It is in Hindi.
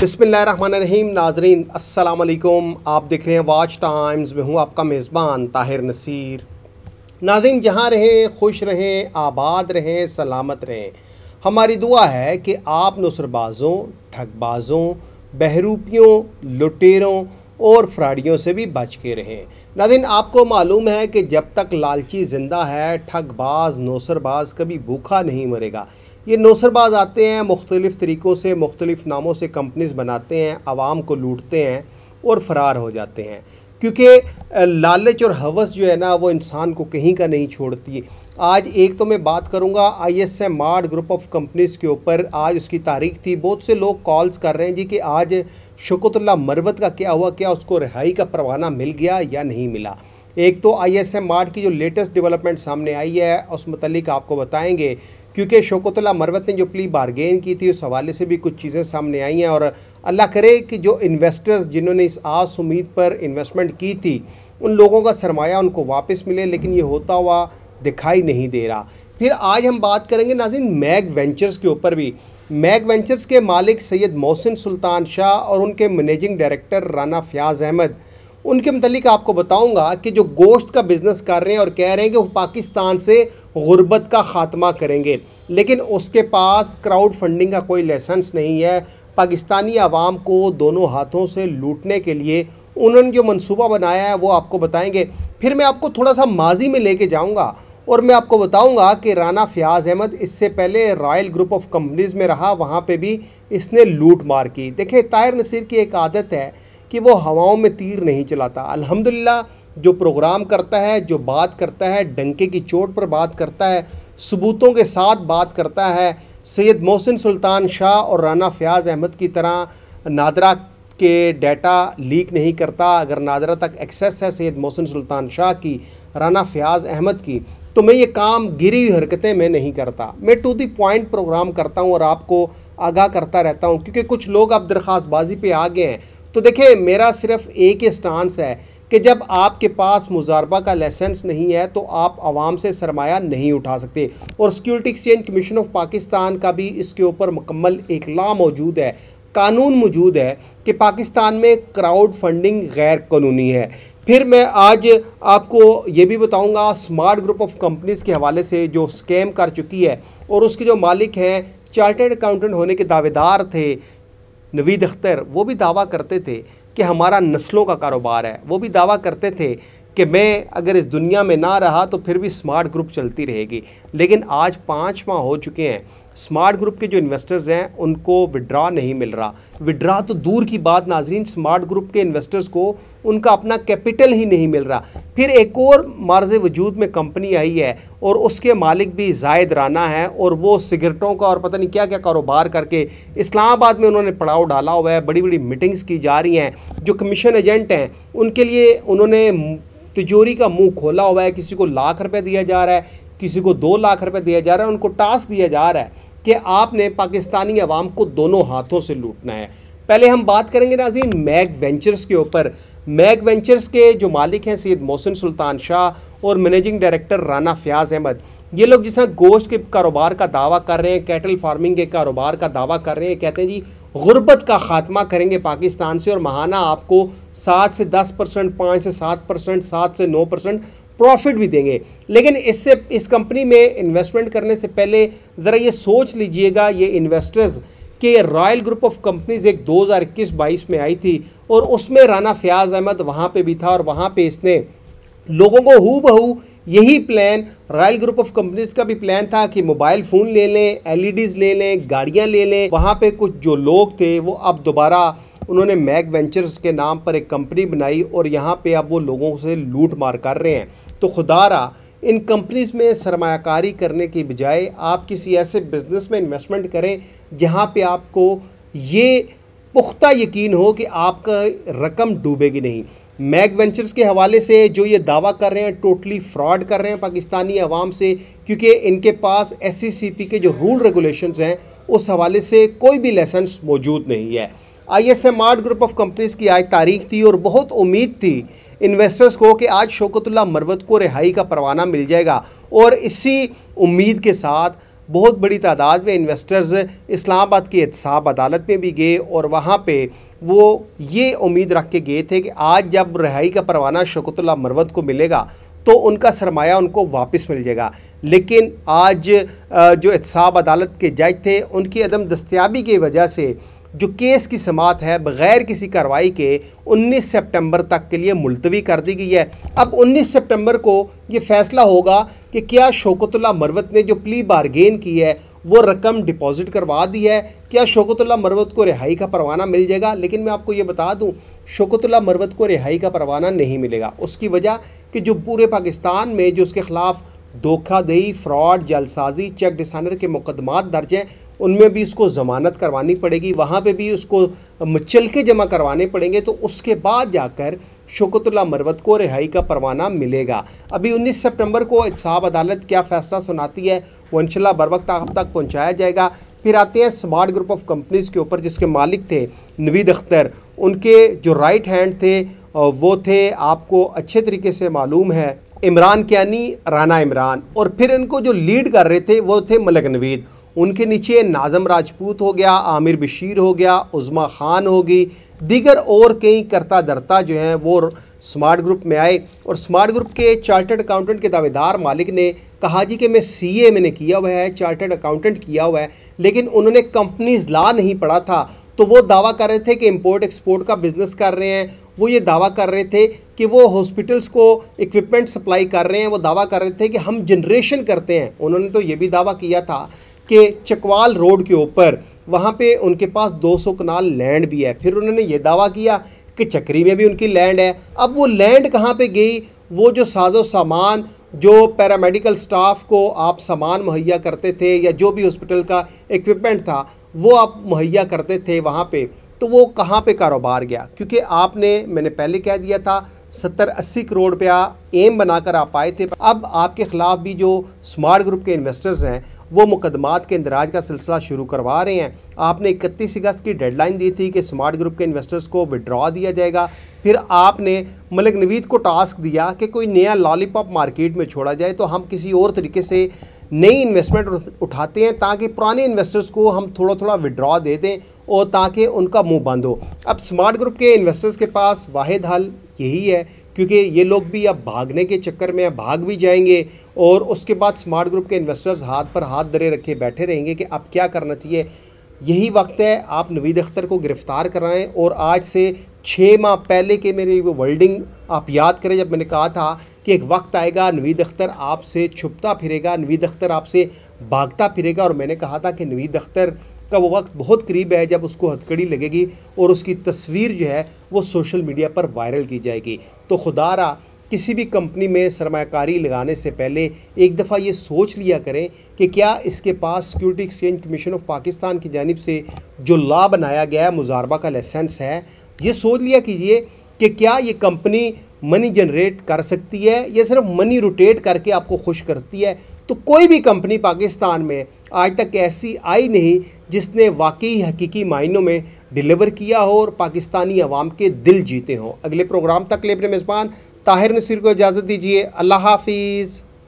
बसमीम नाजरीन असलकुम आप देख रहे हैं वाच टाइम्स में हूँ आपका मेज़बान ताहिर नसीर नाजरीन जहाँ रहें खुश रहें आबाद रहें सलामत रहें हमारी दुआ है कि आप नसरबाज़ों ठगबाज़ों बहरूपियों लुटेरों और फ्राडियों से भी बच के रहें नादिन आपको मालूम है कि जब तक लालची ज़िंदा है ठगबाज नौसरबाज कभी भूखा नहीं मरेगा ये नौसरबाज आते हैं मुख्तलिफ़ तरीक़ों से मुख्तलिफ़ नामों से कंपनीज बनाते हैं आवाम को लूटते हैं और फ़रार हो जाते हैं क्योंकि लालच और हवस जो है ना वो इंसान को कहीं का नहीं छोड़ती है आज एक तो मैं बात करूंगा I S M R group of companies के ऊपर आज उसकी तारीख थी बहुत से लोग कॉल्स कर रहे हैं जी कि आज शकुतुल्ला मरवत का क्या हुआ क्या उसको रिहाई का परवाना मिल गया या नहीं मिला एक तो आई एस एम आर्ट की जो लेटेस्ट डेवलपमेंट सामने आई है उस मतलब आपको बताएंगे क्योंकि शोकतला मरवत ने जो प्ली बारगेन की थी उस हवाले से भी कुछ चीज़ें सामने आई हैं और अल्लाह करे कि जो इन्वेस्टर्स जिन्होंने इस आस उम्मीद पर इन्वेस्टमेंट की थी उन लोगों का सरमाया उनको वापस मिले लेकिन ये होता हुआ दिखाई नहीं दे रहा फिर आज हम बात करेंगे नाजिन मैग वेंचर्स के ऊपर भी मैग वेंचर्स के मालिक सैयद मोहसिन सुल्तान शाह और उनके मैनेजिंग डायरेक्टर राना फ़याज़ अहमद उनके मतलब आपको बताऊंगा कि जो गोश्त का बिज़नेस कर रहे हैं और कह रहे हैं कि वो पाकिस्तान से गुर्बत का ख़ात्मा करेंगे लेकिन उसके पास क्राउड फंडिंग का कोई लाइसेंस नहीं है पाकिस्तानी आवाम को दोनों हाथों से लूटने के लिए उन्होंने जो मनसूबा बनाया है वो आपको बताएंगे फिर मैं आपको थोड़ा सा माजी में लेके जाऊंगा और मैं आपको बताऊंगा कि राना फ़याज़ अहमद इससे पहले रॉयल ग्रुप ऑफ कंपनीज़ में रहा वहाँ पे भी इसने लूट मार की देखिए तायर नसीर की एक आदत है कि वो हवाओं में तीर नहीं चलाता अल्हम्दुलिल्लाह जो प्रोग्राम करता है जो बात करता है डंके की चोट पर बात करता है सबूतों के साथ बात करता है सैयद मोहसिन सुल्तान शाह और राना फ़याज़ अहमद की तरह नादरा के डाटा लीक नहीं करता अगर नादरा तक एक्सेस है सैयद मोहसिन सुल्तान शाह की राना फ़याज़ अहमद की तो मैं ये काम गिरी हुई हरकतें मैं नहीं करता मैं टू दी पॉइंट प्रोग्राम करता हूँ और आपको आगाह करता रहता हूँ क्योंकि कुछ लोग अब दरख्वास्तबाजी पे आ गए हैं तो देखिए मेरा सिर्फ एक ही स्टांस है कि जब आपके पास मुजारबा का लाइसेंस नहीं है तो आप आवाम से सरमाया नहीं उठा सकते और security exchange commission of Pakistan का भी इसके ऊपर मुकम्मल एक ला मौजूद है कानून मौजूद है कि पाकिस्तान में क्राउड फंडिंग गैर कानूनी है फिर मैं आज आपको ये भी बताऊंगा स्मार्ट ग्रुप ऑफ कंपनीज़ के हवाले से जो स्कैम कर चुकी है और उसके जो मालिक हैं चार्टर्ड अकाउंटेंट होने के दावेदार थे नवीद अख्तर वो भी दावा करते थे कि हमारा नस्लों का कारोबार है वो भी दावा करते थे कि मैं अगर इस दुनिया में ना रहा तो फिर भी स्मार्ट ग्रुप चलती रहेगी लेकिन आज पाँच माह हो चुके हैं स्मार्ट ग्रुप के जो इन्वेस्टर्स हैं उनको विड्रा नहीं मिल रहा विड्रा तो दूर की बात नाजरीन स्मार्ट ग्रुप के इन्वेस्टर्स को उनका अपना कैपिटल ही नहीं मिल रहा फिर एक और मार्ज वजूद में कंपनी आई है और उसके मालिक भी जायद राना है और वो सिगरेटों का और पता नहीं क्या क्या कारोबार करके इस्लामाबाद में उन्होंने पड़ाव डाला हुआ है बड़ी बड़ी मीटिंग्स की जा रही हैं जो कमीशन एजेंट हैं उनके लिए उन्होंने तिजोरी का मुंह खोला हुआ है किसी को लाख रुपए दिया जा रहा है किसी को दो लाख रुपए दिया जा रहा है उनको टास्क दिया जा रहा है कि आपने पाकिस्तानी अवाम को दोनों हाथों से लूटना है पहले हम बात करेंगे नाजीन मैग वेंचर्स के ऊपर मैग वेंचर्स के जो मालिक हैं सैद मोहसिन सुल्तान शाह और मैनेजिंग डायरेक्टर राना फ़याज़ अहमद ये लोग जिस तरह गोश्त के कारोबार का दावा कर रहे हैं कैटल फार्मिंग के कारोबार का दावा कर रहे हैं कहते हैं जी गुर्बत का खात्मा करेंगे पाकिस्तान से और महाना आपको सात से दस परसेंट पाँच से सात परसेंट सात से नौ परसेंट प्रॉफिट भी देंगे लेकिन इससे इस कंपनी में इन्वेस्टमेंट करने से पहले ज़रा ये सोच लीजिएगा ये इन्वेस्टर्स कि रॉयल ग्रुप ऑफ कंपनीज एक 2021-22 में आई थी और उसमें राना फयाज अहमद वहाँ पे भी था और वहाँ पे इसने लोगों को हु बहू यही plan royal group of companies का भी प्लान था कि मोबाइल फ़ोन ले लें एलईडीज e ले लें गाड़ियाँ ले लें वहाँ पे कुछ जो लोग थे वो अब दोबारा उन्होंने मैग वेंचर्स के नाम पर एक कंपनी बनाई और यहाँ पर अब वो लोगों से लूट मार कर रहे हैं तो खुदा रहा इन कंपनीज़ में सरमाकारी करने की बजाय आप किसी ऐसे बिज़नेस में इन्वेस्टमेंट करें जहाँ पे आपको ये पुख्ता यकीन हो कि आपका रकम डूबेगी नहीं मैग वेंचर्स के हवाले से जो ये दावा कर रहे हैं टोटली फ्रॉड कर रहे हैं पाकिस्तानी अवाम से क्योंकि इनके पास एस e के जो रूल रेगुलेशन हैं उस हवाले से कोई भी लेसेंस मौजूद नहीं है I S M art group of companies की आज तारीख थी और बहुत उम्मीद थी इन्वेस्टर्स को कि आज शोकतुल्ला मरवत को रिहाई का परवाना मिल जाएगा और इसी उम्मीद के साथ बहुत बड़ी तादाद में इन्वेस्टर्स इस्लामाबाद की एहतसाब अदालत में भी गए और वहाँ पे वो ये उम्मीद रख के गए थे कि आज जब रिहाई का परवाना शोकतुल्ला मरवत को मिलेगा तो उनका सरमाया उनको वापस मिल जाएगा लेकिन आज जो एहतसाब अदालत के जज थे उनकी अदम दस्तियाबी की वजह से जो केस की समात है बगैर किसी कार्रवाई के 19 सितंबर तक के लिए मुलतवी कर दी गई है अब 19 सितंबर को ये फैसला होगा कि क्या शोकतुल्ला मरवत ने जो प्ली बारगेन की है वो रकम डिपॉजिट करवा दी है क्या शोकतुल्ला मरवत को रिहाई का परवाना मिल जाएगा लेकिन मैं आपको ये बता दूं शोकतुल्ला मरवत को रिहाई का परवाना नहीं मिलेगा उसकी वजह कि जो पूरे पाकिस्तान में जो उसके खिलाफ धोखादही फ्रॉड जलसाजी चेक डिसानर के मुकदमात दर्ज हैं उनमें भी इसको ज़मानत करवानी पड़ेगी वहाँ पे भी उसको मचल के जमा करवाने पड़ेंगे तो उसके बाद जाकर शोकतुल्ला मरवत को रिहाई का परवाना मिलेगा अभी 19 सितंबर को साहब अदालत क्या फ़ैसला सुनाती है वो इनशाला बर वक्त आप तक पहुँचाया जाएगा फिर आते हैं स्मार्ट ग्रुप ऑफ कंपनीज़ के ऊपर जिसके मालिक थे नवीद अख्तर उनके जो राइट हैंड थे वो थे आपको अच्छे तरीके से मालूम है इमरान क्यानी राना इमरान और फिर इनको जो लीड कर रहे थे वो थे मलक नवीद उनके नीचे नाज़म राजपूत हो गया आमिर बशीर हो गया उज़मा ख़ान होगी दीगर और कई करता दरता जो हैं वो स्मार्ट ग्रुप में आए और स्मार्ट ग्रुप के चार्टर्ड अकाउंटेंट के दावेदार मालिक ने कहा जी कि मैं सी ए मैंने किया हुआ है चार्टर्ड अकाउंटेंट किया हुआ है लेकिन उन्होंने कंपनीज ला नहीं पढ़ा था तो वो दावा कर रहे थे कि इम्पोर्ट एक्सपोर्ट का बिज़नेस कर रहे हैं वो ये दावा कर रहे थे कि वो हॉस्पिटल्स को इक्विपमेंट सप्लाई कर रहे हैं वो दावा कर रहे थे कि हम जनरेशन करते हैं उन्होंने तो ये भी दावा किया था के चकवाल रोड के ऊपर वहाँ पे उनके पास 200 कनाल लैंड भी है फिर उन्होंने ये दावा किया कि चक्री में भी उनकी लैंड है अब वो लैंड कहाँ पे गई वो जो साजो सामान जो पैरामेडिकल स्टाफ को आप सामान मुहैया करते थे या जो भी हॉस्पिटल का इक्विपमेंट था वो आप मुहैया करते थे वहाँ पे तो वो कहाँ पे कारोबार गया क्योंकि आपने मैंने पहले कह दिया था सत्तर अस्सी करोड़ रुपया एम बनाकर आप आए थे अब आपके ख़िलाफ़ भी जो स्मार्ट ग्रुप के इन्वेस्टर्स हैं वो मुकदमात के इंदराज का सिलसिला शुरू करवा रहे हैं आपने इकतीस अगस्त की डेडलाइन दी थी कि स्मार्ट ग्रुप के इन्वेस्टर्स को विड्रॉ दिया जाएगा फिर आपने मलिक नवीद को टास्क दिया कि कोई नया लॉलीपॉप मार्केट में छोड़ा जाए तो हम किसी और तरीके से नई इन्वेस्टमेंट उठाते हैं ताकि पुराने इन्वेस्टर्स को हम थोड़ा थोड़ा विड्रॉ दे दें और ताकि उनका मुंह बंद हो अब स्मार्ट ग्रुप के इन्वेस्टर्स के पास वाहिद हल यही है क्योंकि ये लोग भी अब भागने के चक्कर में अब भाग भी जाएंगे और उसके बाद स्मार्ट ग्रुप के इन्वेस्टर्स हाथ पर हाथ धरे रखे बैठे रहेंगे कि अब क्या करना चाहिए यही वक्त है आप नवीद अख्तर को गिरफ़्तार कराएं और आज से छः माह पहले के मेरी वो वर्ल्डिंग आप याद करें जब मैंने कहा था कि एक वक्त आएगा नवीद अख्तर आपसे छुपता फिरेगा नवीद अख्तर आपसे भागता फिरेगा और मैंने कहा था कि नवीद अख्तर का वो वक्त बहुत करीब है जब उसको हथकड़ी लगेगी और उसकी तस्वीर जो है वो सोशल मीडिया पर वायरल की जाएगी तो खुदारा किसी भी कंपनी में सरमाकारी लगाने से पहले एक दफ़ा ये सोच लिया करें कि क्या इसके पास security exchange commission of Pakistan की जानब से जो लॉ बनाया गया है मुजारबा का लाइसेंस है ये सोच लिया कीजिए कि क्या ये कंपनी मनी जनरेट कर सकती है या सिर्फ मनी रोटेट करके आपको खुश करती है तो कोई भी कंपनी पाकिस्तान में आज तक ऐसी आई नहीं जिसने वाकई हकीकी मायनों में डिलीवर किया हो और पाकिस्तानी आवाम के दिल जीते हों अगले प्रोग्राम तक अपने मेज़बान ताहिर नसीर को इजाज़त दीजिए अल्लाह हाफिज़